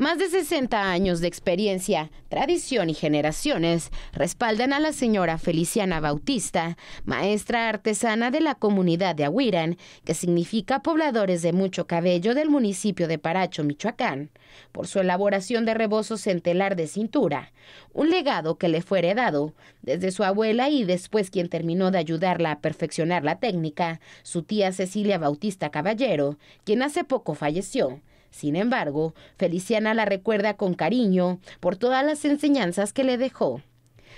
Más de 60 años de experiencia, tradición y generaciones respaldan a la señora Feliciana Bautista, maestra artesana de la comunidad de Agüiran, que significa pobladores de mucho cabello del municipio de Paracho, Michoacán, por su elaboración de en telar de cintura, un legado que le fue heredado desde su abuela y después quien terminó de ayudarla a perfeccionar la técnica, su tía Cecilia Bautista Caballero, quien hace poco falleció sin embargo, Feliciana la recuerda con cariño por todas las enseñanzas que le dejó.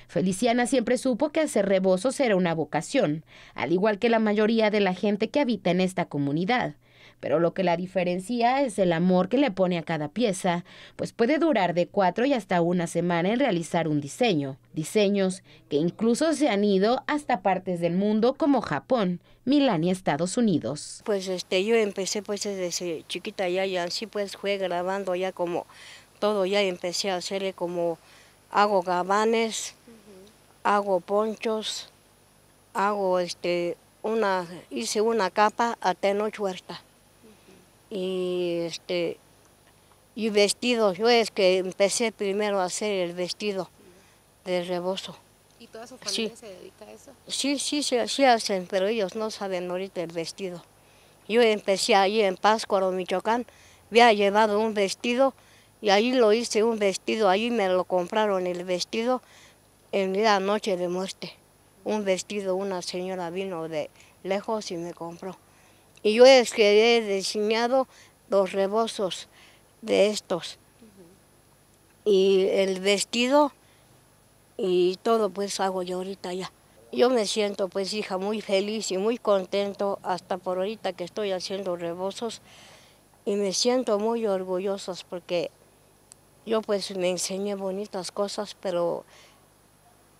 Feliciana siempre supo que hacer rebosos era una vocación, al igual que la mayoría de la gente que habita en esta comunidad pero lo que la diferencia es el amor que le pone a cada pieza, pues puede durar de cuatro y hasta una semana en realizar un diseño, diseños que incluso se han ido hasta partes del mundo como Japón, Milán y Estados Unidos. Pues este, yo empecé pues desde chiquita ya y así pues fue grabando ya como todo, ya empecé a hacerle como hago gabanes, hago ponchos, hago este una hice una capa a Teno Huerta y este y vestidos. Yo es que empecé primero a hacer el vestido de rebozo. ¿Y toda su familia sí. se dedica a eso? Sí, sí, sí, hacen, pero ellos no saben ahorita el vestido. Yo empecé ahí en Páscuaro, Michoacán, había llevado un vestido y ahí lo hice un vestido, ahí me lo compraron el vestido en la noche de muerte. Un vestido, una señora vino de lejos y me compró. Y yo es que he diseñado los rebozos de estos. Y el vestido y todo pues hago yo ahorita ya. Yo me siento pues hija muy feliz y muy contento hasta por ahorita que estoy haciendo rebozos y me siento muy orgullosa porque yo pues me enseñé bonitas cosas, pero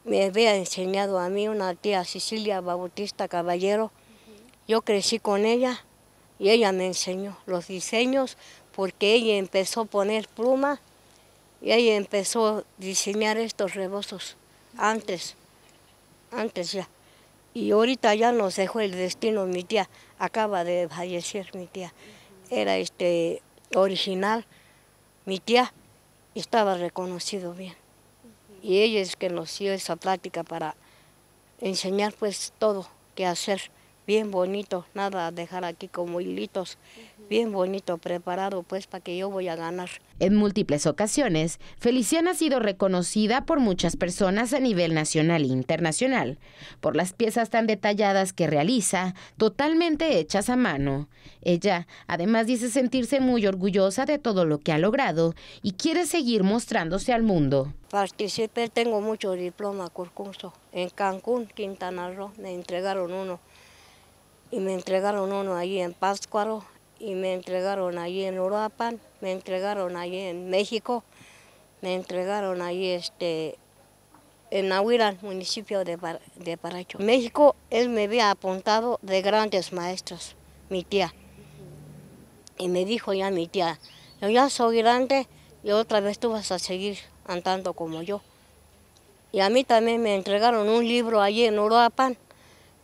me había enseñado a mí una tía Cecilia Bautista Caballero, yo crecí con ella y ella me enseñó los diseños porque ella empezó a poner pluma y ella empezó a diseñar estos rebozos antes, antes ya. Y ahorita ya nos dejó el destino mi tía, acaba de fallecer mi tía. Era este original, mi tía estaba reconocido bien. Y ella es que nos dio esa plática para enseñar pues todo qué hacer bien bonito, nada dejar aquí como hilitos, bien bonito, preparado pues para que yo voy a ganar. En múltiples ocasiones, Feliciana ha sido reconocida por muchas personas a nivel nacional e internacional, por las piezas tan detalladas que realiza, totalmente hechas a mano. Ella además dice sentirse muy orgullosa de todo lo que ha logrado y quiere seguir mostrándose al mundo. Participé, tengo mucho diplomas concurso. En Cancún, Quintana Roo, me entregaron uno y me entregaron uno allí en Pátzcuaro y me entregaron allí en Uruapan, me entregaron allí en México, me entregaron allí este, en Nahuirán, municipio de, de Paracho. México, él me había apuntado de grandes maestros, mi tía. Y me dijo ya mi tía, yo ya soy grande y otra vez tú vas a seguir andando como yo. Y a mí también me entregaron un libro allí en Uruapan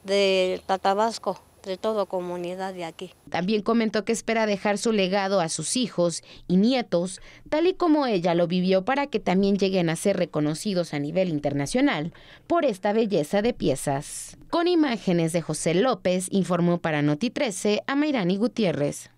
de Tatabasco, de toda comunidad de aquí. También comentó que espera dejar su legado a sus hijos y nietos, tal y como ella lo vivió, para que también lleguen a ser reconocidos a nivel internacional por esta belleza de piezas. Con imágenes de José López, informó para Noti 13 a Mayrani Gutiérrez.